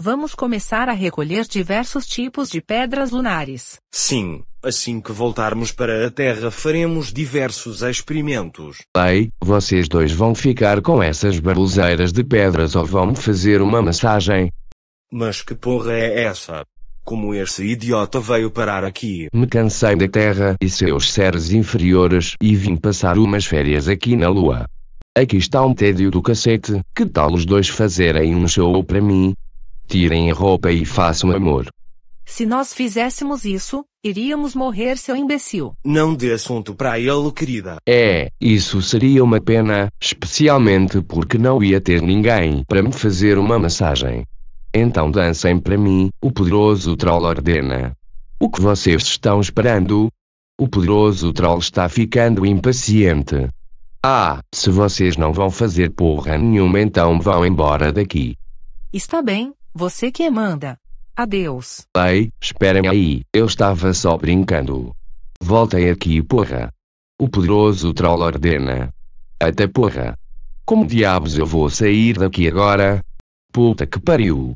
Vamos começar a recolher diversos tipos de pedras lunares. Sim, assim que voltarmos para a Terra faremos diversos experimentos. Ei, vocês dois vão ficar com essas barulheiras de pedras ou vão me fazer uma massagem? Mas que porra é essa? Como esse idiota veio parar aqui? Me cansei da Terra e seus seres inferiores e vim passar umas férias aqui na Lua. Aqui está um tédio do cacete, que tal os dois fazerem um show para mim? tirem a roupa e façam amor. Se nós fizéssemos isso, iríamos morrer, seu imbecil. Não dê assunto para ele, querida. É, isso seria uma pena, especialmente porque não ia ter ninguém para me fazer uma massagem. Então dancem para mim, o poderoso troll ordena. O que vocês estão esperando? O poderoso troll está ficando impaciente. Ah, se vocês não vão fazer porra nenhuma, então vão embora daqui. Está bem, você que manda. Adeus. Ei, esperem aí, eu estava só brincando. Voltem aqui, porra. O poderoso troll ordena. Até porra. Como diabos eu vou sair daqui agora? Puta que pariu.